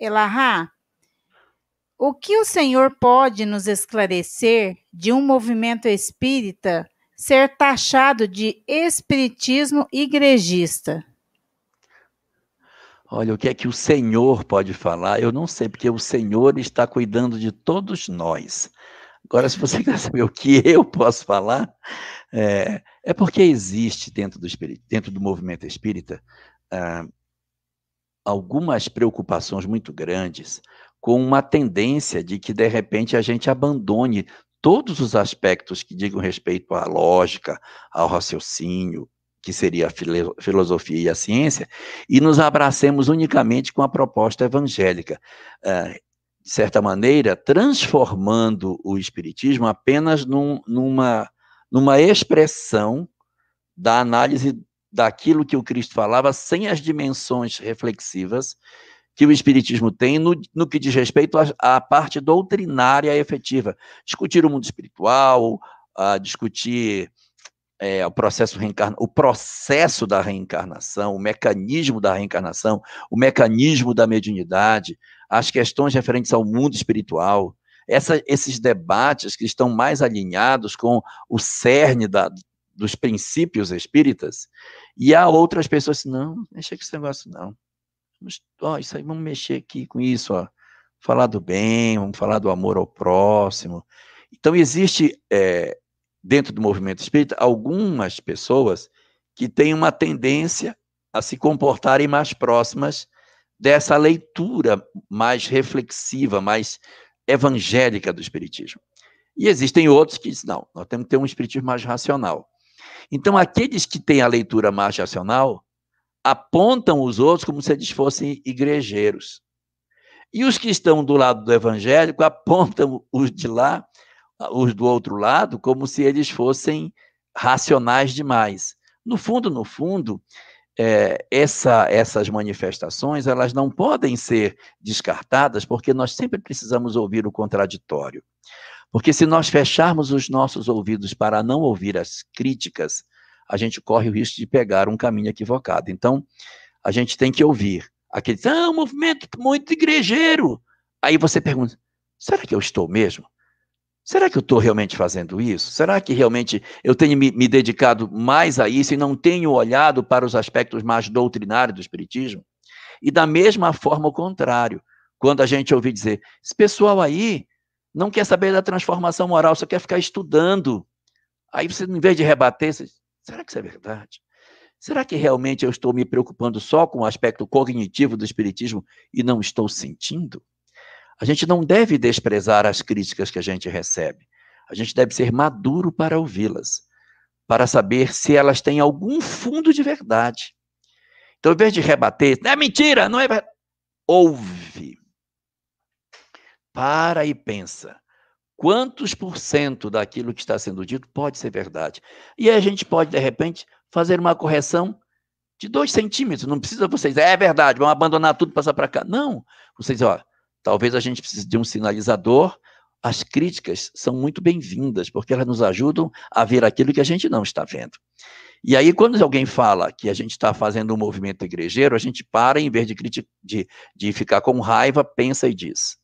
Elahá, o que o Senhor pode nos esclarecer de um movimento espírita ser taxado de espiritismo igrejista? Olha, o que é que o Senhor pode falar? Eu não sei, porque o Senhor está cuidando de todos nós. Agora, se você quer saber o que eu posso falar, é, é porque existe dentro do, dentro do movimento espírita uh, algumas preocupações muito grandes com uma tendência de que, de repente, a gente abandone todos os aspectos que digam respeito à lógica, ao raciocínio, que seria a filosofia e a ciência, e nos abracemos unicamente com a proposta evangélica. Eh, de certa maneira, transformando o Espiritismo apenas num, numa, numa expressão da análise daquilo que o Cristo falava, sem as dimensões reflexivas que o Espiritismo tem no, no que diz respeito à, à parte doutrinária efetiva. Discutir o mundo espiritual, a discutir é, o, processo reencarna o processo da reencarnação, o mecanismo da reencarnação, o mecanismo da mediunidade, as questões referentes ao mundo espiritual. Essa, esses debates que estão mais alinhados com o cerne da, dos princípios espíritas, e há outras pessoas assim, não, mexer com esse negócio não. Vamos, ó, isso aí, vamos mexer aqui com isso, ó. Falar do bem, vamos falar do amor ao próximo. Então, existe, é, dentro do movimento espírita, algumas pessoas que têm uma tendência a se comportarem mais próximas dessa leitura mais reflexiva, mais evangélica do espiritismo. E existem outros que dizem, não, nós temos que ter um espiritismo mais racional. Então, aqueles que têm a leitura racional apontam os outros como se eles fossem igrejeiros. E os que estão do lado do evangélico apontam os de lá, os do outro lado, como se eles fossem racionais demais. No fundo, no fundo, é, essa, essas manifestações elas não podem ser descartadas, porque nós sempre precisamos ouvir o contraditório. Porque se nós fecharmos os nossos ouvidos para não ouvir as críticas, a gente corre o risco de pegar um caminho equivocado. Então, a gente tem que ouvir aqueles, ah, um movimento muito igrejeiro. Aí você pergunta, será que eu estou mesmo? Será que eu estou realmente fazendo isso? Será que realmente eu tenho me, me, dedicado mais a isso e não tenho olhado para os aspectos mais doutrinários do Espiritismo? E da mesma forma, o contrário, quando a gente ouvir dizer, esse pessoal aí não quer saber da transformação moral, só quer ficar estudando. Aí você, em vez de rebater, você diz, Será que isso é verdade? Será que realmente eu estou me preocupando só com o aspecto cognitivo do espiritismo e não estou sentindo? A gente não deve desprezar as críticas que a gente recebe. A gente deve ser maduro para ouvi-las, para saber se elas têm algum fundo de verdade. Então, em vez de rebater, é mentira, não é verdade. Ouve. Para e pensa quantos por cento daquilo que está sendo dito pode ser verdade. E a gente pode, de repente, fazer uma correção de dois centímetros. Não precisa vocês, é, é verdade, vão abandonar tudo e passar para cá. Não. Vocês, ó, talvez a gente precise de um sinalizador. As críticas são muito bem-vindas, porque elas nos ajudam a ver aquilo que a gente não está vendo. E aí, quando alguém fala que a gente está fazendo um movimento igrejeiro, a gente para, em vez de, de, de ficar com raiva, pensa e diz.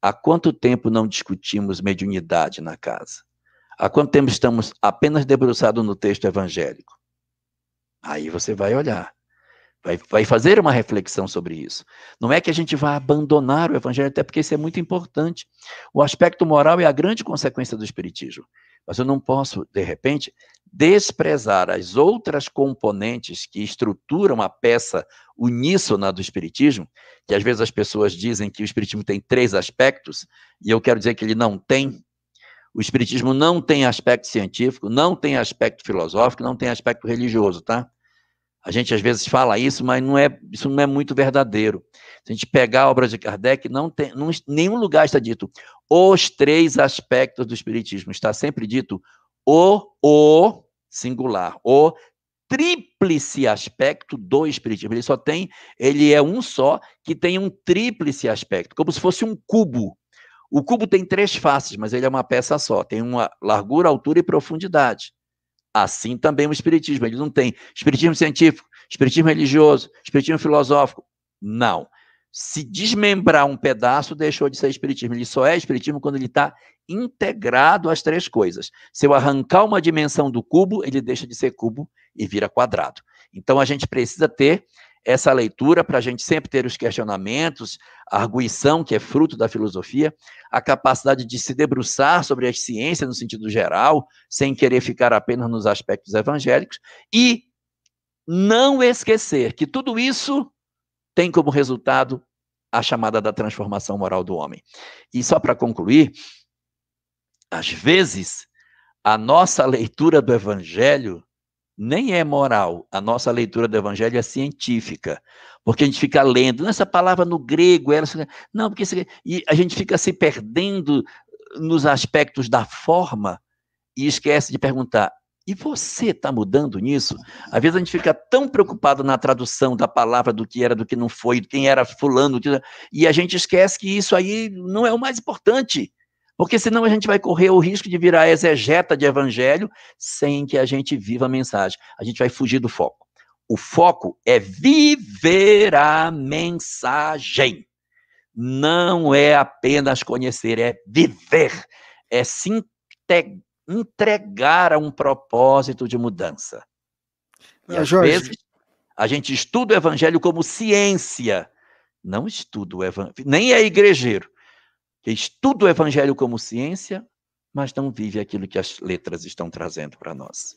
Há quanto tempo não discutimos mediunidade na casa? Há quanto tempo estamos apenas debruçados no texto evangélico? Aí você vai olhar vai, vai fazer uma reflexão sobre isso. Não é que a gente vá abandonar o evangelho, até porque isso é muito importante. O aspecto moral é a grande consequência do espiritismo. Mas eu não posso, de repente, desprezar as outras componentes que estruturam a peça uníssona do espiritismo, que às vezes as pessoas dizem que o espiritismo tem três aspectos, e eu quero dizer que ele não tem. O espiritismo não tem aspecto científico, não tem aspecto filosófico, não tem aspecto religioso, tá? A gente às vezes fala isso, mas não é, isso não é muito verdadeiro. Se a gente pegar a obra de Kardec, não tem, não, nenhum lugar está dito os três aspectos do Espiritismo. Está sempre dito o, o singular, o tríplice aspecto do Espiritismo. Ele só tem, ele é um só que tem um tríplice aspecto, como se fosse um cubo. O cubo tem três faces, mas ele é uma peça só. Tem uma largura, altura e profundidade. Assim também o espiritismo, ele não tem espiritismo científico, espiritismo religioso, espiritismo filosófico. Não. Se desmembrar um pedaço, deixou de ser espiritismo. Ele só é espiritismo quando ele está integrado às três coisas. Se eu arrancar uma dimensão do cubo, ele deixa de ser cubo e vira quadrado. Então a gente precisa ter essa leitura para a gente sempre ter os questionamentos, a arguição, que é fruto da filosofia, a capacidade de se debruçar sobre a ciência no sentido geral, sem querer ficar apenas nos aspectos evangélicos, e não esquecer que tudo isso tem como resultado a chamada da transformação moral do homem. E só para concluir, às vezes, a nossa leitura do evangelho nem é moral. A nossa leitura do Evangelho é científica, porque a gente fica lendo nessa palavra no grego, ela não, porque e a gente fica se perdendo nos aspectos da forma e esquece de perguntar. E você está mudando nisso? Às vezes a gente fica tão preocupado na tradução da palavra, do que era, do que não foi, quem era fulano, e a gente esquece que isso aí não é o mais importante. Porque senão a gente vai correr o risco de virar exegeta de evangelho sem que a gente viva a mensagem. A gente vai fugir do foco. O foco é viver a mensagem. Não é apenas conhecer, é viver. É se entregar a um propósito de mudança. E ah, às Jorge. vezes a gente estuda o evangelho como ciência. Não estuda o evangelho, nem é igrejeiro que estuda o evangelho como ciência, mas não vive aquilo que as letras estão trazendo para nós.